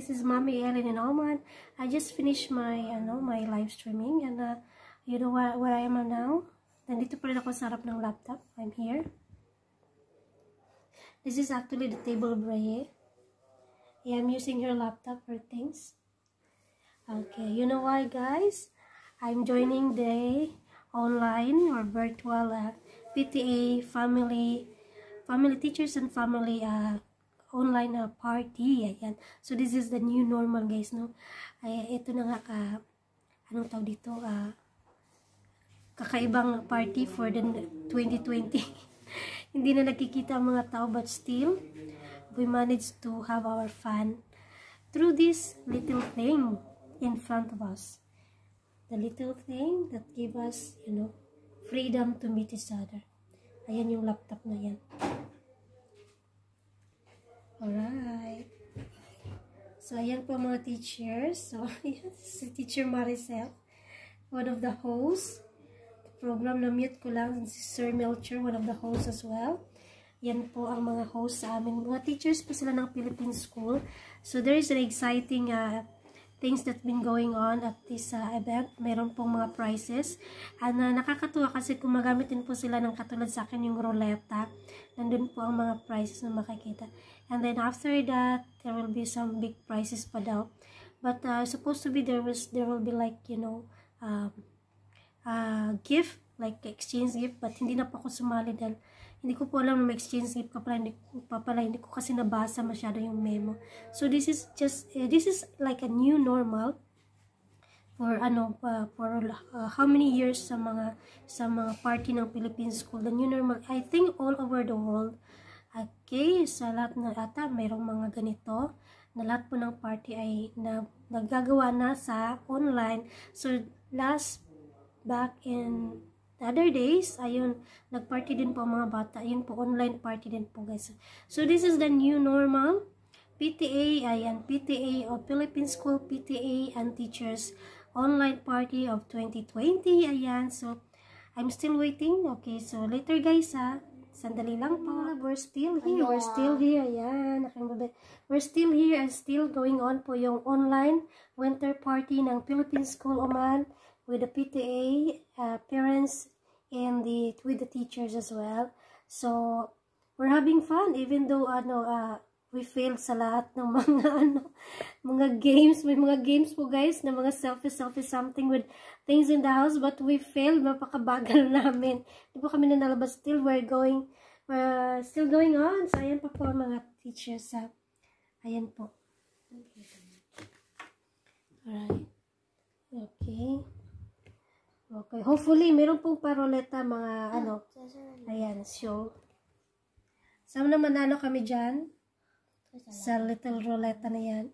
This is Mommy Ellen in Oman. I just finished my, know, my live streaming and uh, you know where, where I am now? Nandito pa rin ako sa harap ng laptop. I'm here. This is actually the table braille. Yeah, I'm using your laptop for things. Okay, you know why guys? I'm joining the online or virtual uh, PTA family, family teachers and family uh, online uh, party. Ayan. So, this is the new normal, guys, no? Ay, ito na nga, ka, anong tawag dito, uh, kakaibang party for the 2020. Hindi na nakikita ang mga tao, but still, we managed to have our fun through this little thing in front of us. The little thing that gave us, you know, freedom to meet each other. Ayan yung laptop na yan. Alright. So, ayan po mga teachers. So, ayan, si Teacher Maricel, one of the hosts. Program na-mute ko lang si Sir Melcher, one of the hosts as well. Yan po ang mga hosts sa amin. Mga teachers po sila ng Philippine School. So, there is an exciting uh, things that been going on at this uh, event. Meron pong mga prizes. And uh, ah, nakakatuwa kasi kung magamit din po sila ng katulad sa akin yung ruleta. Nandun po ang mga prizes na makikita. And then after that, there will be some big prizes pa daw. But uh, supposed to be there was there will be like, you know, um, uh, gift like exchange gift but hindi na pa ako sumali dahil hindi ko po alam na exchange gift ka pala hindi, pa pala hindi ko kasi nabasa masyado yung memo so this is just uh, this is like a new normal for ano uh, for uh, how many years sa mga sa mga party ng Philippine school the new normal I think all over the world okay sa lahat ng ata mayroong mga ganito na lahat po ng party ay na, nagagawa na sa online so last back in The other days, ayun, nagparty din po ang mga bata. Ayun po, online party din po guys. So, this is the new normal. PTA, ayan, PTA of Philippine School PTA and Teachers Online Party of 2020. Ayan, so, I'm still waiting. Okay, so later guys ha. Sandali lang po. We're still here. We're still here. Ayan, aking We're still here and still going on po yung online winter party ng Philippine School Oman with the PTA uh, parents and the with the teachers as well. So we're having fun even though ano uh, we failed sa lahat ng mga ano mga games, may mga games po guys na mga selfie selfie something with things in the house but we failed mapakabagal namin. Hindi po kami nanalabas still we're going uh, still going on. So ayan pa po mga teachers sa uh, ayan po. Alright. Okay. Okay, hopefully, meron pong paroleta mga oh, ano. Ayan, show. Saan na manalo kami dyan? Sa little roulette na yan.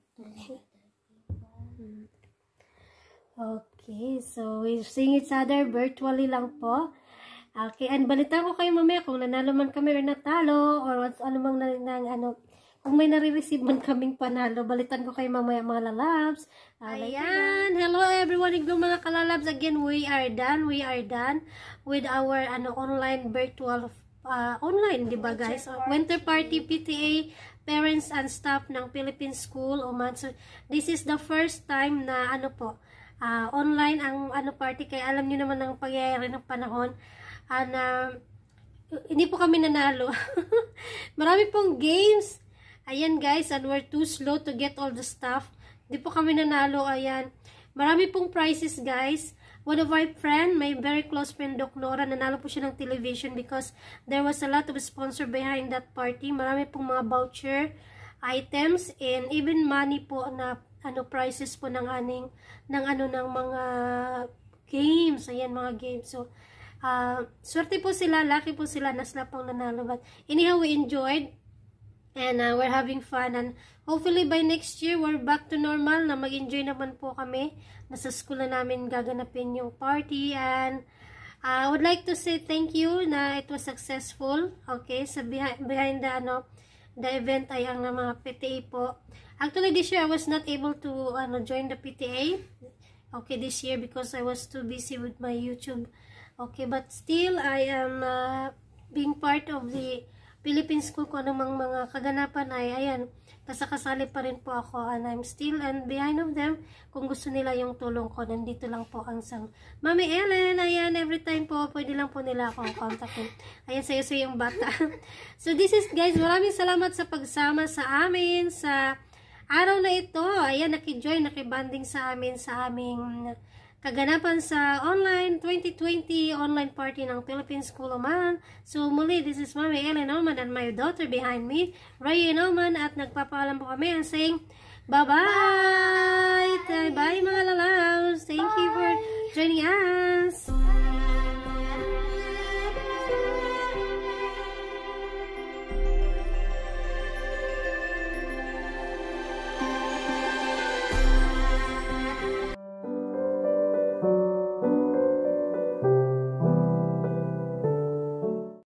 Okay, so we're seeing each other virtually lang po. Okay, and balitan ko kayo mamaya kung nanalo man kami or natalo or what's anumang na, na, ano, kung may nare-receive man kaming panalo, balitan ko kayo mamaya mga lalabs. Ah, Ayan. Hello everyone. Iglong mga kalalabs. Again, we are done. We are done with our ano online virtual uh, online, di ba guys? Winter Party PTA parents and staff ng Philippine School. Uman. So, this is the first time na ano po, uh, online ang ano party. Kaya alam niyo naman ang pagyayari ng panahon. Uh, na, hindi po kami nanalo. Marami pong games Ayan guys, and we're too slow to get all the stuff. Hindi po kami nanalo, ayan. Marami pong prizes guys. One of my friend, my very close friend, Doc Nora, nanalo po siya ng television because there was a lot of sponsor behind that party. Marami pong mga voucher items and even money po na ano prizes po ng aning ng ano ng mga games. Ayan mga games. So uh, swerte po sila, lucky po sila na sila pang nanalo. But anyhow, we enjoyed And uh, we're having fun. And hopefully by next year, we're back to normal na mag-enjoy naman po kami. Nasa school na namin gaganapin yung party. And uh, I uh, would like to say thank you na it was successful. Okay, sa so behind, behind the, ano, the event ay ang mga PTA po. Actually, this year I was not able to ano, join the PTA. Okay, this year because I was too busy with my YouTube. Okay, but still I am uh, being part of the Philippine School ko anumang mga kaganapan ay ayan, kasakasali pa rin po ako and I'm still and behind of them kung gusto nila yung tulong ko nandito lang po ang sang Mami Ellen, ayan every time po pwede lang po nila akong contactin ayan sayo sayo yung bata so this is guys, maraming salamat sa pagsama sa amin, sa araw na ito ayan, nakijoy, nakibanding sa amin sa aming kaganapan sa online 2020 online party ng Philippine School of Man. So muli, this is Mommy Ellen Oman and my daughter behind me, Ryan Oman at nagpapaalam po kami and saying, bye-bye! Bye! -bye. bye.